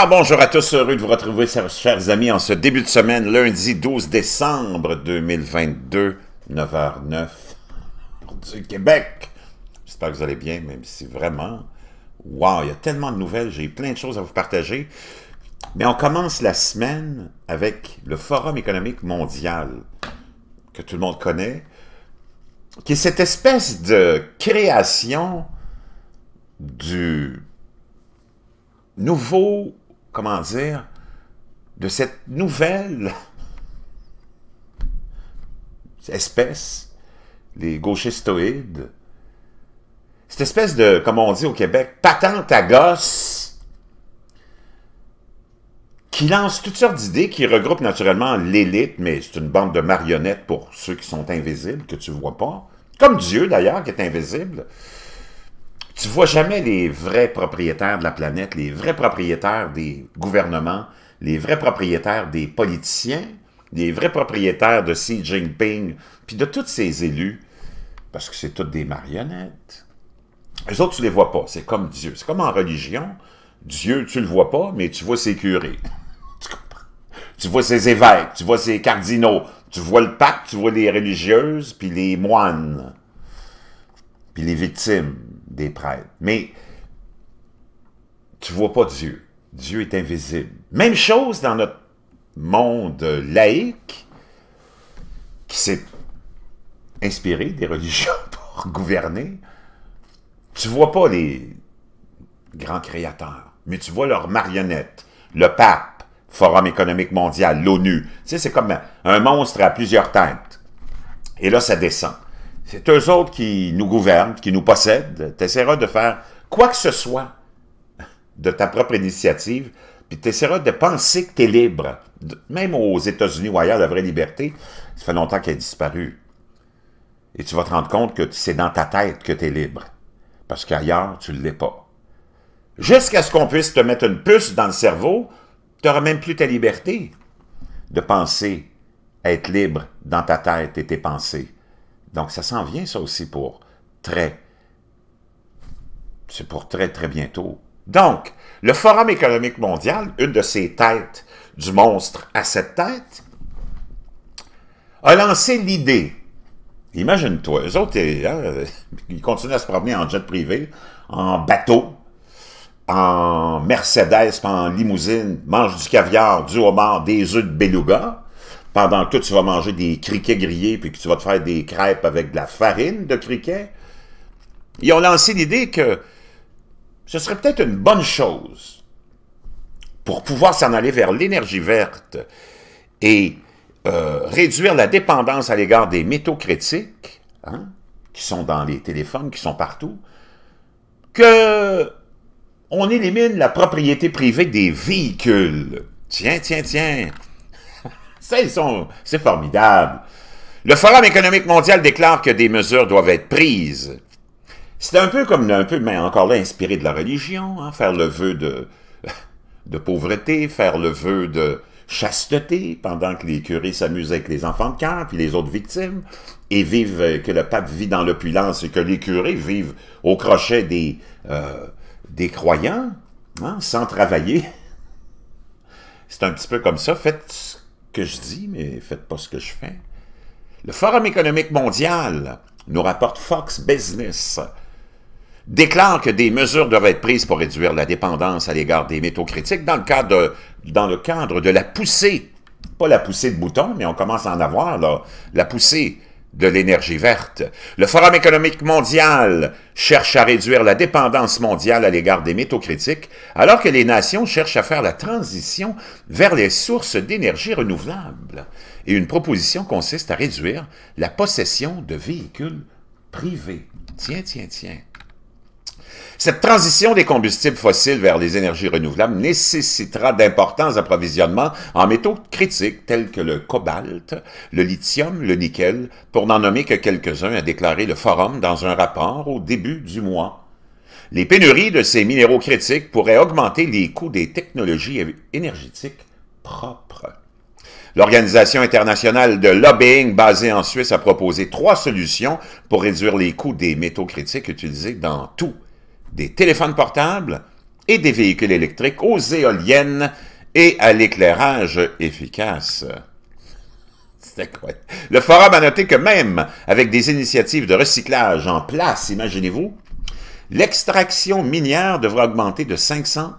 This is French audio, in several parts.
Ah, bonjour à tous, heureux de vous retrouver, chers amis, en ce début de semaine, lundi 12 décembre 2022, 9h09, du Québec. J'espère que vous allez bien, même si vraiment, wow, il y a tellement de nouvelles, j'ai plein de choses à vous partager. Mais on commence la semaine avec le Forum économique mondial, que tout le monde connaît, qui est cette espèce de création du nouveau comment dire, de cette nouvelle espèce, les gauchistoïdes, cette espèce de, comme on dit au Québec, patente à gosse, qui lance toutes sortes d'idées, qui regroupe naturellement l'élite, mais c'est une bande de marionnettes pour ceux qui sont invisibles, que tu ne vois pas, comme Dieu d'ailleurs, qui est invisible, tu vois jamais les vrais propriétaires de la planète, les vrais propriétaires des gouvernements, les vrais propriétaires des politiciens, les vrais propriétaires de Xi Jinping, puis de tous ces élus, parce que c'est toutes des marionnettes. Les autres, tu les vois pas. C'est comme Dieu. C'est comme en religion. Dieu, tu le vois pas, mais tu vois ses curés. Tu Tu vois ses évêques, tu vois ses cardinaux, tu vois le pape, tu vois les religieuses, puis les moines les victimes des prêtres. Mais tu ne vois pas Dieu. Dieu est invisible. Même chose dans notre monde laïque qui s'est inspiré des religions pour gouverner. Tu ne vois pas les grands créateurs, mais tu vois leurs marionnettes. Le pape, Forum économique mondial, l'ONU. Tu sais, c'est comme un monstre à plusieurs têtes. Et là, ça descend. C'est eux autres qui nous gouvernent, qui nous possèdent. Tu essaieras de faire quoi que ce soit de ta propre initiative, puis tu essaieras de penser que tu es libre. Même aux États-Unis ou ailleurs, la vraie liberté, ça fait longtemps qu'elle a disparu. Et tu vas te rendre compte que c'est dans ta tête que tu es libre. Parce qu'ailleurs, tu ne l'es pas. Jusqu'à ce qu'on puisse te mettre une puce dans le cerveau, tu n'auras même plus ta liberté de penser, être libre dans ta tête et tes pensées. Donc, ça s'en vient, ça aussi, pour très... C'est pour très, très bientôt. Donc, le Forum économique mondial, une de ses têtes du monstre à cette tête, a lancé l'idée. Imagine-toi, eux autres, ils hein, continuent à se promener en jet privé, en bateau, en Mercedes, en limousine, mangent du caviar, du homard, des œufs de beluga, pendant que tu vas manger des criquets grillés, puis que tu vas te faire des crêpes avec de la farine de criquets. Ils ont lancé l'idée que ce serait peut-être une bonne chose pour pouvoir s'en aller vers l'énergie verte et euh, réduire la dépendance à l'égard des métaux critiques, hein, qui sont dans les téléphones, qui sont partout, que on élimine la propriété privée des véhicules. Tiens, tiens, tiens. C'est formidable. Le Forum économique mondial déclare que des mesures doivent être prises. C'est un peu comme, un peu, mais encore là, inspiré de la religion, hein, faire le vœu de, pauvreté, faire le vœu de chasteté pendant que les curés s'amusent avec les enfants de cœur et les autres victimes et vivent, euh, que le pape vit dans l'opulence et que les curés vivent au crochet des, euh, des croyants, hein, sans travailler. C'est un petit peu comme ça. Faites je dis, mais faites pas ce que je fais. Le Forum économique mondial, nous rapporte Fox Business, déclare que des mesures doivent être prises pour réduire la dépendance à l'égard des métaux critiques dans le, cadre de, dans le cadre de la poussée, pas la poussée de boutons, mais on commence à en avoir, là, la poussée de l'énergie verte. Le Forum économique mondial cherche à réduire la dépendance mondiale à l'égard des métaux critiques, alors que les nations cherchent à faire la transition vers les sources d'énergie renouvelables. Et une proposition consiste à réduire la possession de véhicules privés. Tiens, tiens, tiens. Cette transition des combustibles fossiles vers les énergies renouvelables nécessitera d'importants approvisionnements en métaux critiques tels que le cobalt, le lithium, le nickel, pour n'en nommer que quelques-uns, a déclaré le Forum dans un rapport au début du mois. Les pénuries de ces minéraux critiques pourraient augmenter les coûts des technologies énergétiques propres. L'Organisation internationale de lobbying basée en Suisse a proposé trois solutions pour réduire les coûts des métaux critiques utilisés dans tout des téléphones portables et des véhicules électriques aux éoliennes et à l'éclairage efficace. Le forum a noté que même avec des initiatives de recyclage en place, imaginez-vous, l'extraction minière devrait augmenter de 500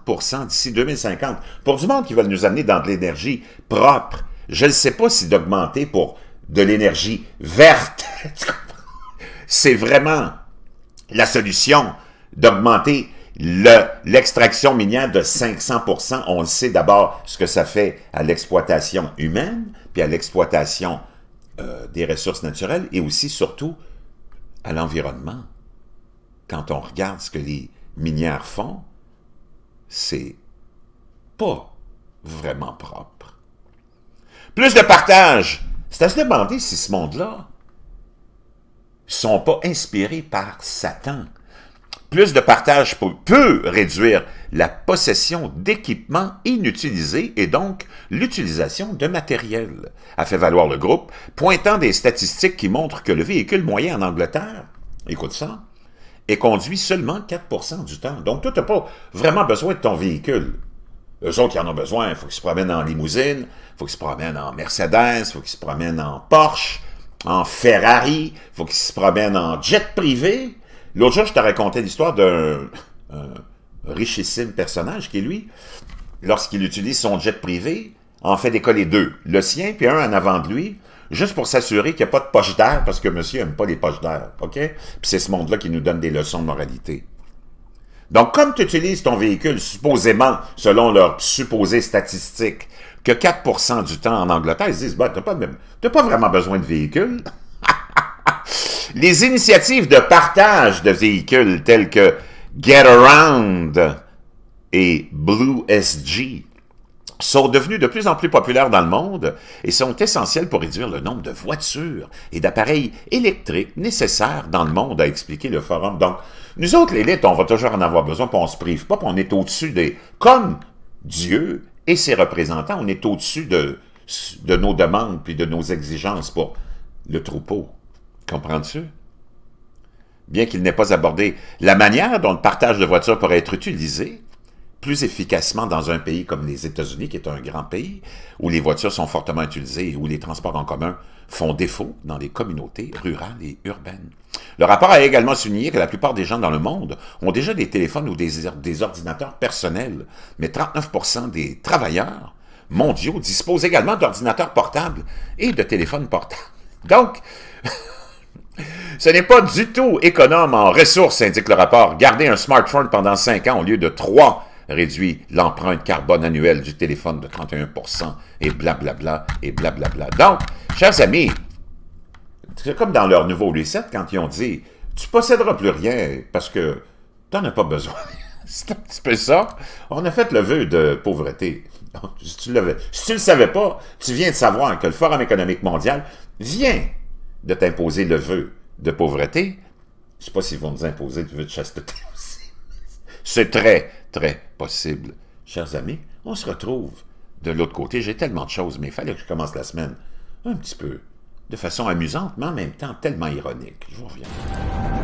d'ici 2050. Pour du monde qui veulent nous amener dans de l'énergie propre, je ne sais pas si d'augmenter pour de l'énergie verte, c'est vraiment la solution d'augmenter l'extraction minière de 500 On sait d'abord ce que ça fait à l'exploitation humaine, puis à l'exploitation euh, des ressources naturelles, et aussi, surtout, à l'environnement. Quand on regarde ce que les minières font, c'est pas vraiment propre. Plus de partage. C'est à se demander si ce monde-là sont pas inspirés par Satan plus de partage peut réduire la possession d'équipements inutilisés et donc l'utilisation de matériel, a fait valoir le groupe, pointant des statistiques qui montrent que le véhicule moyen en Angleterre, écoute ça, est conduit seulement 4 du temps. Donc, tu n'as pas vraiment besoin de ton véhicule. Eux autres qui en ont besoin, il faut qu'ils se promènent en limousine, il faut qu'ils se promènent en Mercedes, il faut qu'ils se promènent en Porsche, en Ferrari, il faut qu'ils se promènent en jet privé. L'autre jour, je t'ai raconté l'histoire d'un richissime personnage qui, lui, lorsqu'il utilise son jet privé, en fait décoller deux, le sien puis un en avant de lui, juste pour s'assurer qu'il n'y a pas de poche d'air, parce que monsieur n'aime pas les poches d'air, OK? Puis c'est ce monde-là qui nous donne des leçons de moralité. Donc, comme tu utilises ton véhicule, supposément, selon leurs supposées statistiques, que 4 du temps en Angleterre, ils disent, bah, t'as pas, pas vraiment besoin de véhicule. Les initiatives de partage de véhicules telles que GetAround et Blue BlueSG sont devenues de plus en plus populaires dans le monde et sont essentielles pour réduire le nombre de voitures et d'appareils électriques nécessaires dans le monde, a expliqué le forum. Donc, nous autres, l'élite, on va toujours en avoir besoin, puis on se prive pas, puis on est au-dessus des... Comme Dieu et ses représentants, on est au-dessus de, de nos demandes puis de nos exigences pour le troupeau. Comprends-tu? Bien qu'il n'ait pas abordé la manière dont le partage de voitures pourrait être utilisé plus efficacement dans un pays comme les États-Unis, qui est un grand pays, où les voitures sont fortement utilisées et où les transports en commun font défaut dans les communautés rurales et urbaines. Le rapport a également souligné que la plupart des gens dans le monde ont déjà des téléphones ou des, des ordinateurs personnels, mais 39% des travailleurs mondiaux disposent également d'ordinateurs portables et de téléphones portables. Donc, Ce n'est pas du tout économe en ressources, indique le rapport. Garder un smartphone pendant 5 ans au lieu de 3 réduit l'empreinte carbone annuelle du téléphone de 31 et blablabla, bla, bla et blablabla. Bla, bla. Donc, chers amis, c'est comme dans leur nouveau reset quand ils ont dit « Tu posséderas plus rien parce que tu n'en as pas besoin ». C'est un petit peu ça. On a fait le vœu de pauvreté. si tu, si tu le savais pas, tu viens de savoir que le Forum économique mondial vient de t'imposer le vœu de pauvreté, je sais pas s'ils vont nous imposer le vœu de chasteté aussi. C'est très, très possible. Chers amis, on se retrouve de l'autre côté. J'ai tellement de choses, mais il fallait que je commence la semaine un petit peu de façon amusante, mais en même temps tellement ironique. Je vous reviens.